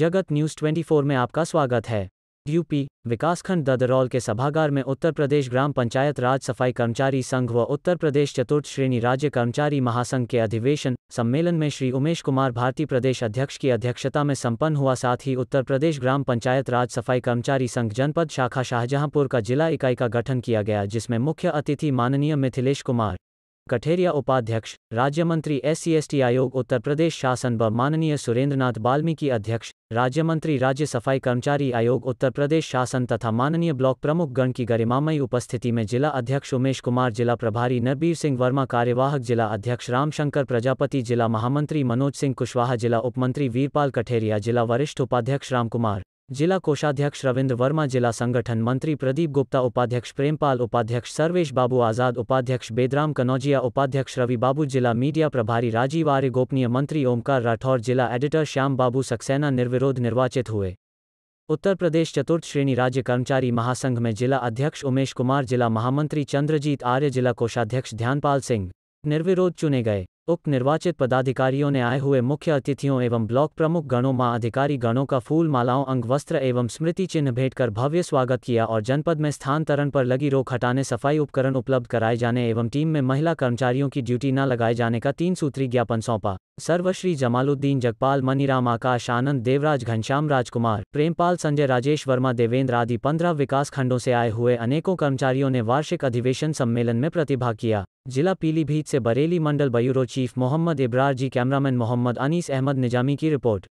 जगत न्यूज 24 में आपका स्वागत है यूपी विकासखंड ददरौल के सभागार में उत्तर प्रदेश ग्राम पंचायत राज सफाई कर्मचारी संघ व उत्तर प्रदेश चतुर्थ श्रेणी राज्य कर्मचारी महासंघ के अधिवेशन सम्मेलन में श्री उमेश कुमार भारती प्रदेश अध्यक्ष की अध्यक्षता में संपन्न हुआ साथ ही उत्तर प्रदेश ग्राम पंचायत राज सफाई कर्मचारी संघ जनपद शाखा शाहजहांपुर का जिला इकाई का गठन किया गया जिसमें मुख्य अतिथि माननीय मिथिलेश कुमार कठेरिया उपाध्यक्ष राज्य मंत्री एस सी आयोग उत्तर प्रदेश शासन व माननीय सुरेंद्रनाथ बाल्मीकि अध्यक्ष राज्य मंत्री राज्य सफाई कर्मचारी आयोग उत्तर प्रदेश शासन तथा माननीय ब्लॉक प्रमुख गण की गरिमामयी उपस्थिति में जिला अध्यक्ष उमेश कुमार जिला प्रभारी नरबीर सिंह वर्मा कार्यवाहक जिला अध्यक्ष रामशंकर प्रजापति जिला महामंत्री मनोज सिंह कुशवाहा जिला उपमंत्री वीरपाल कठेरिया जिला वरिष्ठ उपाध्यक्ष रामकुमार जिला कोषाध्यक्ष रविंद्र वर्मा जिला संगठन मंत्री प्रदीप गुप्ता उपाध्यक्ष प्रेमपाल उपाध्यक्ष सर्वेश बाबू आजाद उपाध्यक्ष बेदराम कनौजिया उपाध्यक्ष रवि बाबू जिला मीडिया प्रभारी राजीव आर्य गोपनीय मंत्री ओमकार राठौर जिला एडिटर श्याम बाबू सक्सेना निर्विरोध निर्वाचित हुए उत्तर प्रदेश चतुर्थ श्रेणी राज्य कर्मचारी महासंघ में जिला अध्यक्ष उमेश कुमार जिला महामंत्री चंद्रजीत आर्य जिला कोषाध्यक्ष ध्यानपाल सिंह निर्विरोध चुने गए उप निर्वाचित पदाधिकारियों ने आए हुए मुख्य अतिथियों एवं ब्लॉक प्रमुख गणों मां अधिकारी गणों का फूल मालाओं अंग वस्त्र एवं स्मृति चिन्ह भेंट कर भव्य स्वागत किया और जनपद में स्थानांतरण पर लगी रोक हटाने सफाई उपकरण उपलब्ध कराए जाने एवं टीम में महिला कर्मचारियों की ड्यूटी न लगाए जाने का तीन सूत्री ज्ञापन सौंपा सर्वश्री जमालुद्दीन जगपाल मनीराम आकाश आनंद देवराज घनश्याम राजकुमार प्रेमपाल संजय राजेश वर्मा देवेंद्र आदि पंद्रह विकास खंडों से आए हुए अनेकों कर्मचारियों ने वार्षिक अधिवेशन सम्मेलन में प्रतिभाग किया जिला पीलीभीत से बरेली मंडल bureau chief Mohammad Ibrar ji cameraman Mohammad Anees Ahmad Nizami की रिपोर्ट